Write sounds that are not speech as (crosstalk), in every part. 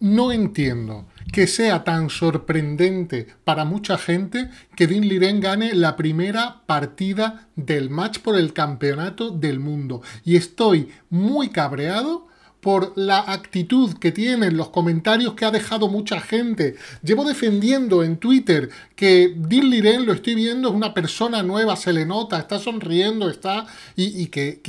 No entiendo que sea tan sorprendente para mucha gente que Dean Liren gane la primera partida del match por el campeonato del mundo. Y estoy muy cabreado por la actitud que tienen, los comentarios que ha dejado mucha gente. Llevo defendiendo en Twitter que Dilliren, Liren, lo estoy viendo, es una persona nueva, se le nota, está sonriendo, está. y, que,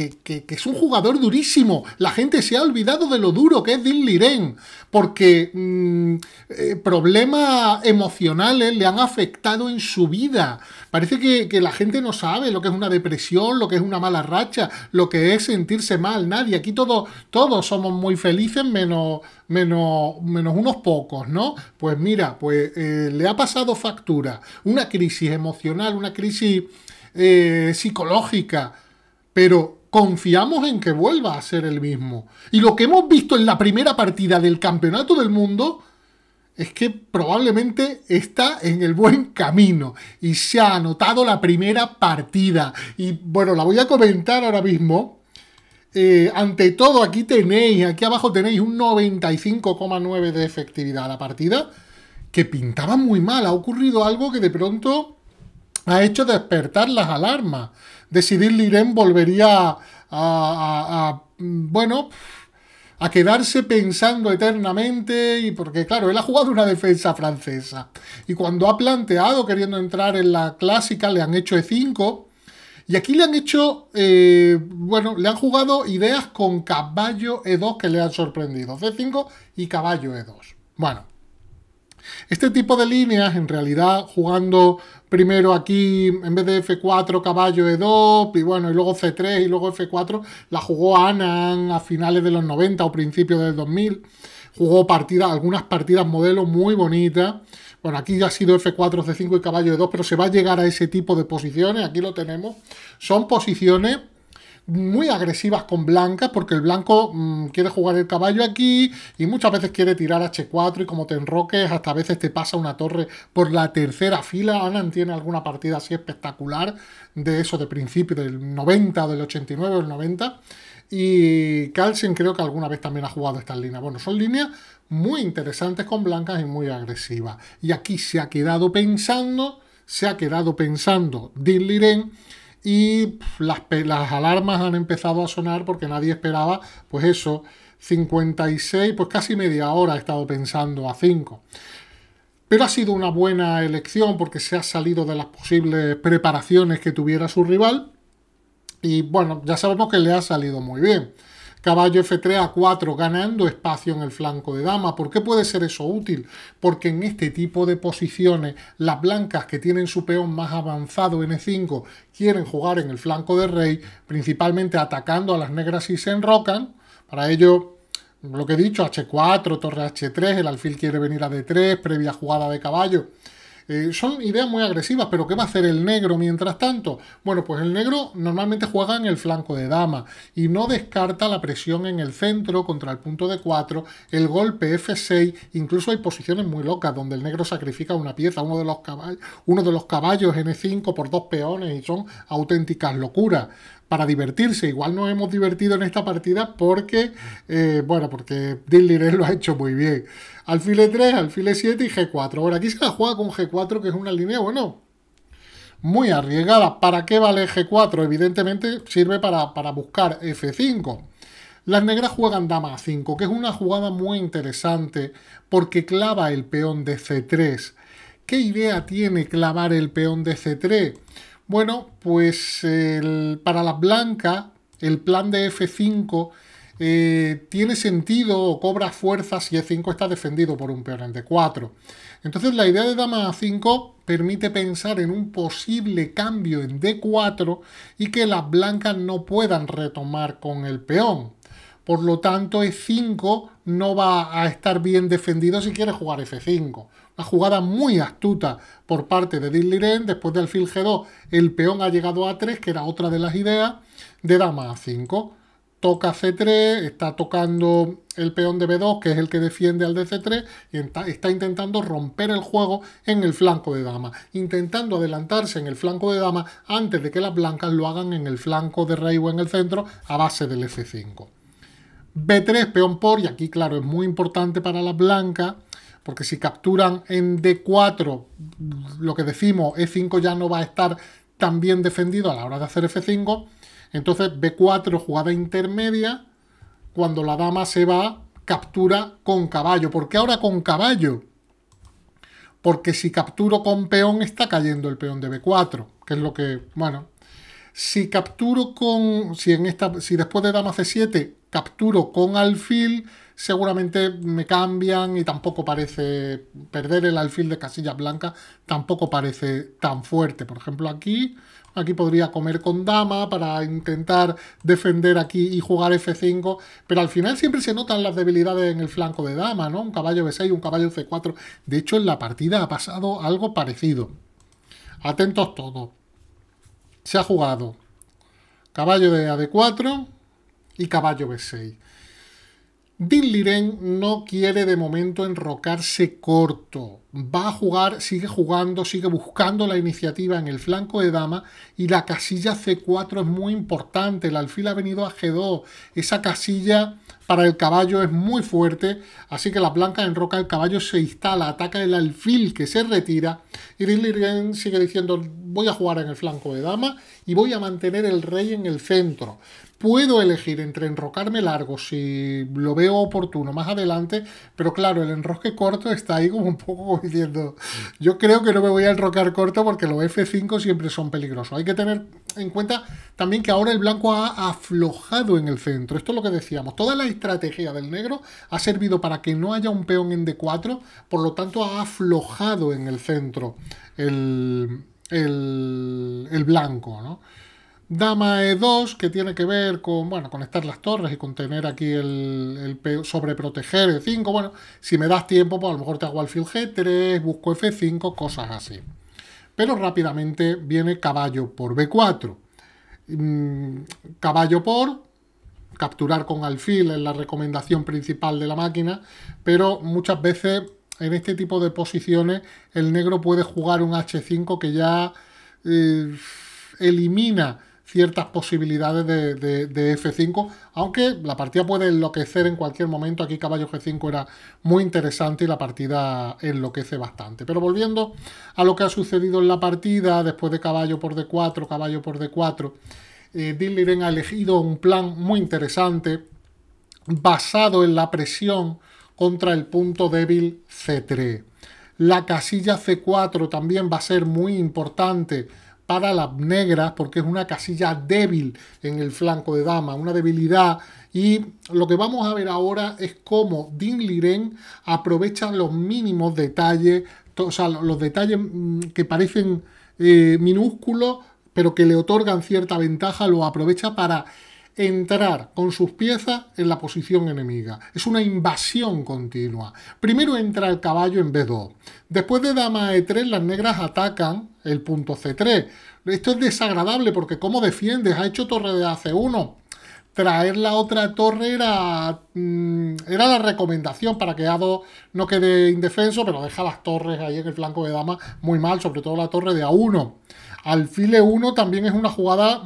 es un jugador durísimo. La gente se ha olvidado de lo duro que es Dilliren, Liren, porque mm, eh, problemas emocionales le han afectado en su vida. Parece que, la gente no sabe lo que es una depresión, lo que es una mala racha, lo que es sentirse mal. Nadie. Aquí todos somos muy felices menos, menos, menos unos pocos, ¿no? Pues mira, pues eh, le ha pasado factura. Una crisis emocional, una crisis eh, psicológica. Pero confiamos en que vuelva a ser el mismo. Y lo que hemos visto en la primera partida del Campeonato del Mundo es que probablemente está en el buen camino y se ha anotado la primera partida. Y bueno, la voy a comentar ahora mismo. Eh, ante todo, aquí tenéis, aquí abajo tenéis un 95,9 de efectividad a la partida, que pintaba muy mal. Ha ocurrido algo que de pronto ha hecho despertar las alarmas. Decidir Liren volvería a mm, bueno, a quedarse pensando eternamente y porque claro, él ha jugado una defensa francesa y cuando ha planteado queriendo entrar en la clásica le han hecho E5 y aquí le han hecho, eh, bueno, le han jugado ideas con caballo E2 que le han sorprendido, C5 y caballo E2. Bueno, este tipo de líneas, en realidad, jugando primero aquí en vez de F4, caballo E2, y bueno, y luego C3 y luego F4, la jugó Anand a finales de los 90 o principios del 2000. Jugó algunas partidas modelo muy bonitas. Bueno, aquí ya ha sido F4, C5 y caballo E2, pero se va a llegar a ese tipo de posiciones. Aquí lo tenemos. Son posiciones muy agresivas con blancas, porque el blanco mm, quiere jugar el caballo aquí y muchas veces quiere tirar H4 y como te enroques, hasta a veces te pasa una torre por la tercera fila. Anand tiene alguna partida así espectacular de eso de principio, del 90, del 89 del 90. Y Carlsen creo que alguna vez también ha jugado estas líneas. Bueno, son líneas muy interesantes con blancas y muy agresivas. Y aquí se ha quedado pensando, se ha quedado pensando Din Liren y las, las alarmas han empezado a sonar porque nadie esperaba, pues eso, 56, pues casi media hora he estado pensando a 5. Pero ha sido una buena elección porque se ha salido de las posibles preparaciones que tuviera su rival y bueno, ya sabemos que le ha salido muy bien caballo F3 a 4 ganando espacio en el flanco de dama. ¿Por qué puede ser eso útil? Porque en este tipo de posiciones las blancas que tienen su peón más avanzado N5 quieren jugar en el flanco de rey, principalmente atacando a las negras si se enrocan. Para ello lo que he dicho, H4, torre H3, el alfil quiere venir a D3, previa jugada de caballo. Eh, son ideas muy agresivas, pero ¿qué va a hacer el negro mientras tanto? Bueno, pues el negro normalmente juega en el flanco de dama y no descarta la presión en el centro contra el punto de 4, el golpe F6, incluso hay posiciones muy locas donde el negro sacrifica una pieza, uno de los caballos, uno de los caballos N5 por dos peones y son auténticas locuras para divertirse. Igual nos hemos divertido en esta partida porque, eh, bueno, porque Dillinger lo ha hecho muy bien. Alfile 3, alfile 7 y G4. Ahora aquí se la juega con G4, que es una línea, bueno, muy arriesgada. ¿Para qué vale G4? Evidentemente sirve para, buscar F5. Las negras juegan dama 5, que es una jugada muy interesante porque clava el peón de C3. ¿Qué idea tiene clavar el peón de C3? Bueno, pues para las blancas el plan de F5 eh, tiene sentido o cobra fuerza si E5 está defendido por un peón en D4. Entonces la idea de dama A5 permite pensar en un posible cambio en D4 y que las blancas no puedan retomar con el peón. Por lo tanto, E5 no va a estar bien defendido si quiere jugar F5. Una jugada muy astuta por parte de Diliren Después del alfil G2, el peón ha llegado a 3, que era otra de las ideas, de dama a 5. Toca C3, está tocando el peón de B2, que es el que defiende al de C3, y está intentando romper el juego en el flanco de dama, intentando adelantarse en el flanco de dama antes de que las blancas lo hagan en el flanco de rey o en el centro a base del F5. B3, peón por, y aquí claro, es muy importante para la blanca, porque si capturan en D4, lo que decimos, E5 ya no va a estar tan bien defendido a la hora de hacer F5, entonces B4, jugada intermedia, cuando la dama se va, captura con caballo. ¿Por qué ahora con caballo? Porque si capturo con peón, está cayendo el peón de B4, que es lo que, bueno... Si capturo con... Si, en esta, si después de dama C7 capturo con alfil, seguramente me cambian y tampoco parece perder el alfil de casilla blanca, tampoco parece tan fuerte. Por ejemplo, aquí, aquí podría comer con dama para intentar defender aquí y jugar F5, pero al final siempre se notan las debilidades en el flanco de dama, ¿no? Un caballo B6, un caballo C4. De hecho, en la partida ha pasado algo parecido. Atentos todos. Se ha jugado caballo de AD4, y caballo B6. Din no quiere de momento enrocarse corto. Va a jugar, sigue jugando, sigue buscando la iniciativa en el flanco de dama y la casilla C4 es muy importante. El alfil ha venido a G2. Esa casilla para el caballo es muy fuerte, así que la blanca enroca el caballo, se instala, ataca el alfil que se retira y Din sigue diciendo voy a jugar en el flanco de dama y voy a mantener el rey en el centro. Puedo elegir entre enrocarme largo si lo veo oportuno más adelante, pero claro, el enrosque corto está ahí como un poco diciendo, yo creo que no me voy a enrocar corto porque los F5 siempre son peligrosos. Hay que tener en cuenta también que ahora el blanco ha aflojado en el centro. Esto es lo que decíamos. Toda la estrategia del negro ha servido para que no haya un peón en D4, por lo tanto ha aflojado en el centro el, el, el blanco, ¿no? Dama E2, que tiene que ver con, bueno, conectar las torres y con tener aquí el, sobreproteger E5. Bueno, si me das tiempo, pues a lo mejor te hago alfil G3, busco F5, cosas así. Pero rápidamente viene caballo por B4. Mm, caballo por capturar con alfil es la recomendación principal de la máquina, pero muchas veces en este tipo de posiciones el negro puede jugar un H5 que ya eh, elimina ciertas posibilidades de, F5, aunque la partida puede enloquecer en cualquier momento. Aquí caballo G5 era muy interesante y la partida enloquece bastante. Pero volviendo a lo que ha sucedido en la partida, después de caballo por D4, caballo por D4, eh, ha elegido un plan muy interesante basado en la presión contra el punto débil C3. La casilla C4 también va a ser muy importante para las negras, porque es una casilla débil en el flanco de dama, una debilidad. Y lo que vamos a ver ahora es cómo Din Liren aprovecha los mínimos detalles, o sea, los detalles mm, que parecen eh, minúsculos, pero que le otorgan cierta ventaja, lo aprovecha para entrar con sus piezas en la posición enemiga. Es una invasión continua. Primero entra el caballo en B2. Después de dama E3, las negras atacan el punto C3. Esto es desagradable porque ¿cómo defiendes? Ha hecho torre de AC1. Traer la otra torre era, mm, la recomendación para que A2 no quede indefenso, pero deja las torres ahí en el flanco de dama muy mal, sobre todo la torre de A1. Alfil E1 también es una jugada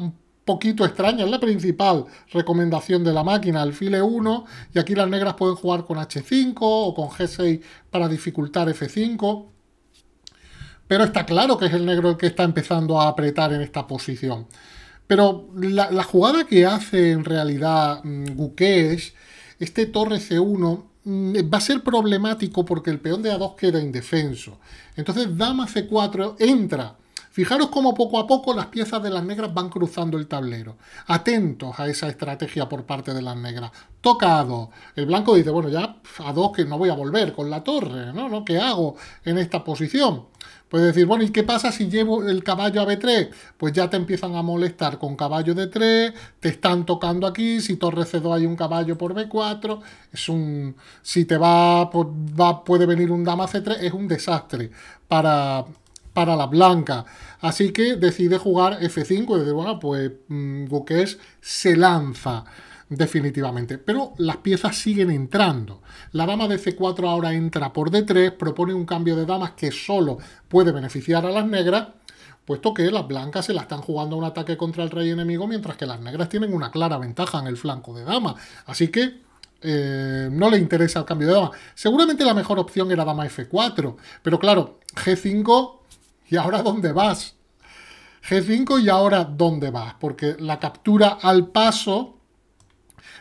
poquito extraña, es la principal recomendación de la máquina, alfil E1 y aquí las negras pueden jugar con H5 o con G6 para dificultar F5 pero está claro que es el negro el que está empezando a apretar en esta posición pero la, jugada que hace en realidad mm, Gukesh, este torre C1 mm, va a ser problemático porque el peón de A2 queda indefenso entonces dama C4 entra Fijaros cómo poco a poco las piezas de las negras van cruzando el tablero. Atentos a esa estrategia por parte de las negras. Toca a dos. El blanco dice, bueno, ya a dos que no voy a volver con la torre, ¿no? ¿Qué hago en esta posición? Puede decir, bueno, ¿y qué pasa si llevo el caballo a B3? Pues ya te empiezan a molestar con caballo de 3 te están tocando aquí, si torre C2 hay un caballo por B4, es un... si te va, pues, va puede venir un dama C3, es un desastre para, para la blanca. Así que decide jugar F5 y bueno, pues que mm, se lanza definitivamente. Pero las piezas siguen entrando. La dama de C4 ahora entra por D3, propone un cambio de damas que solo puede beneficiar a las negras, puesto que las blancas se la están jugando a un ataque contra el rey enemigo, mientras que las negras tienen una clara ventaja en el flanco de dama. Así que eh, no le interesa el cambio de dama. Seguramente la mejor opción era dama F4, pero claro, G5 ¿Y ahora dónde vas? G5 y ahora dónde vas, porque la captura al paso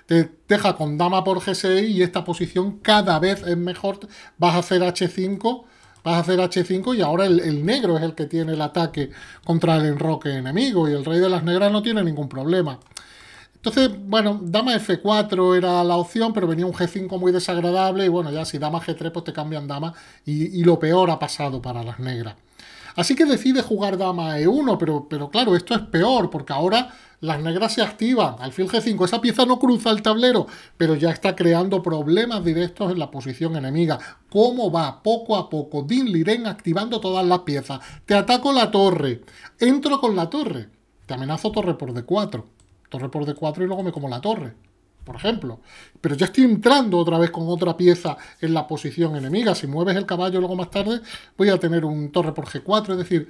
te deja con dama por G6 y esta posición cada vez es mejor. Vas a hacer H5, vas a hacer H5 y ahora el, negro es el que tiene el ataque contra el enroque enemigo y el rey de las negras no tiene ningún problema. Entonces, bueno, dama F4 era la opción, pero venía un G5 muy desagradable y bueno, ya si dama G3 pues te cambian dama y lo peor ha pasado para las negras. Así que decide jugar dama e1, pero, pero claro, esto es peor, porque ahora las negras se activan, alfil g5, esa pieza no cruza el tablero, pero ya está creando problemas directos en la posición enemiga. ¿Cómo va? Poco a poco, Din Liren activando todas las piezas. Te ataco la torre, entro con la torre, te amenazo torre por d4, torre por d4 y luego me como la torre por ejemplo. Pero ya estoy entrando otra vez con otra pieza en la posición enemiga. Si mueves el caballo luego más tarde, voy a tener un torre por G4. Es decir,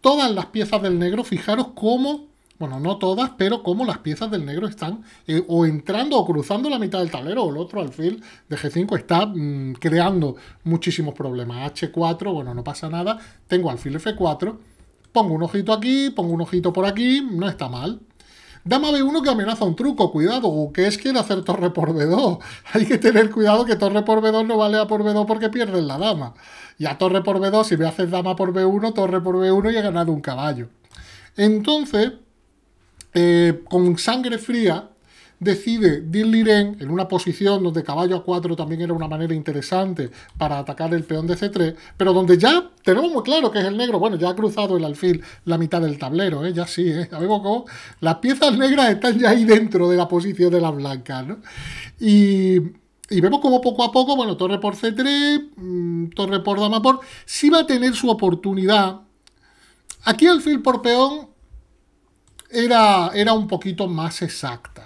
todas las piezas del negro, fijaros cómo, bueno, no todas, pero cómo las piezas del negro están eh, o entrando o cruzando la mitad del tablero o el otro alfil de G5 está mm, creando muchísimos problemas. H4, bueno, no pasa nada. Tengo alfil F4. Pongo un ojito aquí, pongo un ojito por aquí, no está mal. Dama B1 que amenaza un truco, cuidado, que es quiere hacer torre por B2. (laughs) Hay que tener cuidado que torre por B2 no vale a por B2 porque pierden la dama. Y a torre por B2, si me haces dama por B1, torre por B1 y he ganado un caballo. Entonces, eh, con sangre fría, decide dir en una posición donde caballo a 4 también era una manera interesante para atacar el peón de C3, pero donde ya tenemos muy claro que es el negro. Bueno, ya ha cruzado el alfil la mitad del tablero, ¿eh? ya sí, cómo ¿eh? las piezas negras están ya ahí dentro de la posición de la blanca ¿no? Y vemos como poco a poco, bueno, torre por C3, mm, torre por dama por... si va a tener su oportunidad. Aquí el por peón era, era un poquito más exacta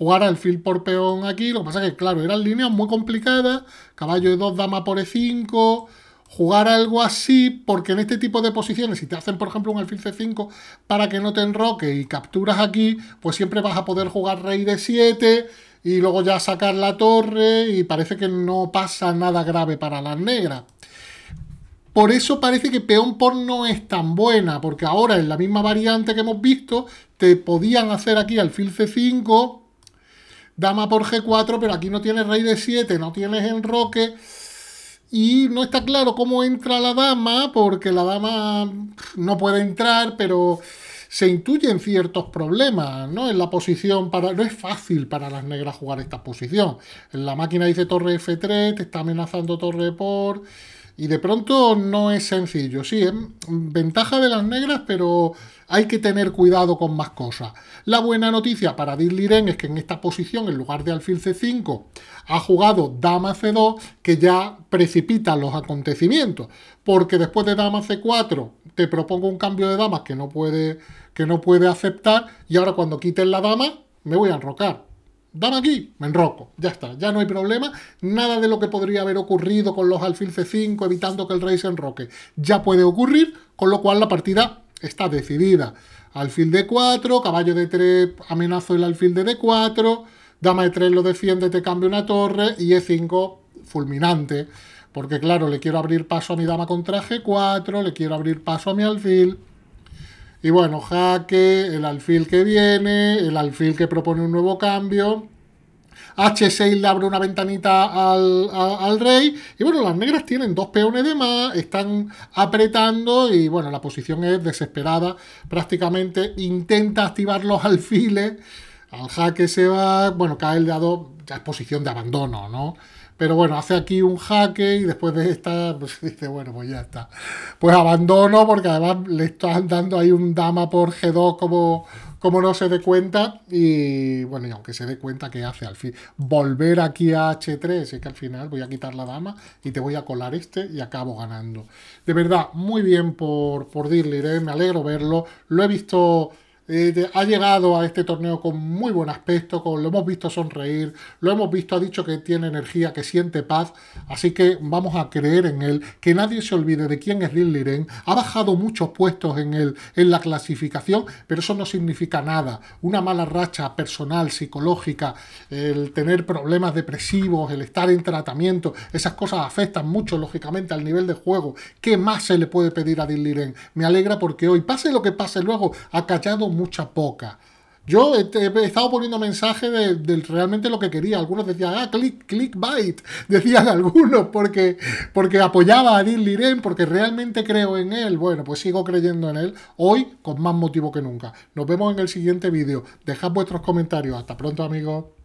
jugar al por peón aquí. Lo que pasa es que, claro, eran líneas muy complicadas. Caballo de 2, dama por E5. Jugar algo así, porque en este tipo de posiciones, si te hacen, por ejemplo, un alfil C5 para que no te enroque y capturas aquí, pues siempre vas a poder jugar rey de 7 y luego ya sacar la torre y parece que no pasa nada grave para las negras. Por eso parece que peón por no es tan buena, porque ahora en la misma variante que hemos visto, te podían hacer aquí alfil C5, dama por G4, pero aquí no tienes rey de 7, no tienes enroque. Y no está claro cómo entra la dama, porque la dama no puede entrar, pero se intuyen ciertos problemas, ¿no? En la posición para. No es fácil para las negras jugar esta posición. La máquina dice torre F3, te está amenazando torre por. Y de pronto no es sencillo. Sí, ventaja de las negras, pero hay que tener cuidado con más cosas. La buena noticia para Ren es que en esta posición, en lugar de alfil c5, ha jugado dama c2, que ya precipita los acontecimientos. Porque después de dama c4 te propongo un cambio de damas que no puede, que no puede aceptar y ahora cuando quiten la dama me voy a enrocar. Dame aquí, me enroco, ya está, ya no hay problema, nada de lo que podría haber ocurrido con los alfil C5 evitando que el rey se enroque, ya puede ocurrir, con lo cual la partida está decidida. Alfil D4, caballo de 3 amenazo el alfil de D4, dama e 3 lo defiende, te cambia una torre y E5 fulminante, porque claro, le quiero abrir paso a mi dama contra G4, le quiero abrir paso a mi alfil... Y bueno, jaque, el alfil que viene, el alfil que propone un nuevo cambio. H6 le abre una ventanita al, rey. Y bueno, las negras tienen dos peones de más, están apretando y bueno, la posición es desesperada. Prácticamente intenta activar los alfiles. Al jaque se va, bueno, cae el dado, ya es posición de abandono, ¿no? Pero bueno, hace aquí un jaque y después de esta, pues (laughs) dice, bueno, pues ya está. Pues abandono porque además le están dando ahí un dama por G2 como, como no se dé cuenta. Y bueno, y aunque se dé cuenta, que hace al fin? Volver aquí a H3, es que al final voy a quitar la dama y te voy a colar este y acabo ganando. De verdad, muy bien por, por ¿eh? me alegro verlo. Lo he visto eh, ha llegado a este torneo con muy buen aspecto, con, lo hemos visto sonreír, lo hemos visto, ha dicho que tiene energía, que siente paz, así que vamos a creer en él, que nadie se olvide de quién es Lil Liren, ha bajado muchos puestos en, el, en la clasificación, pero eso no significa nada, una mala racha personal, psicológica, el tener problemas depresivos, el estar en tratamiento, esas cosas afectan mucho, lógicamente, al nivel de juego, ¿qué más se le puede pedir a Lil Me alegra porque hoy, pase lo que pase luego, ha callado mucha poca. Yo he, estado poniendo mensajes de, realmente lo que quería. Algunos decían, ah, click, click, bite. (laughs) Decían algunos porque, porque apoyaba a Adil Liren, porque realmente creo en él. Bueno, pues sigo creyendo en él hoy con más motivo que nunca. Nos vemos en el siguiente vídeo. Dejad vuestros comentarios. Hasta pronto, amigos.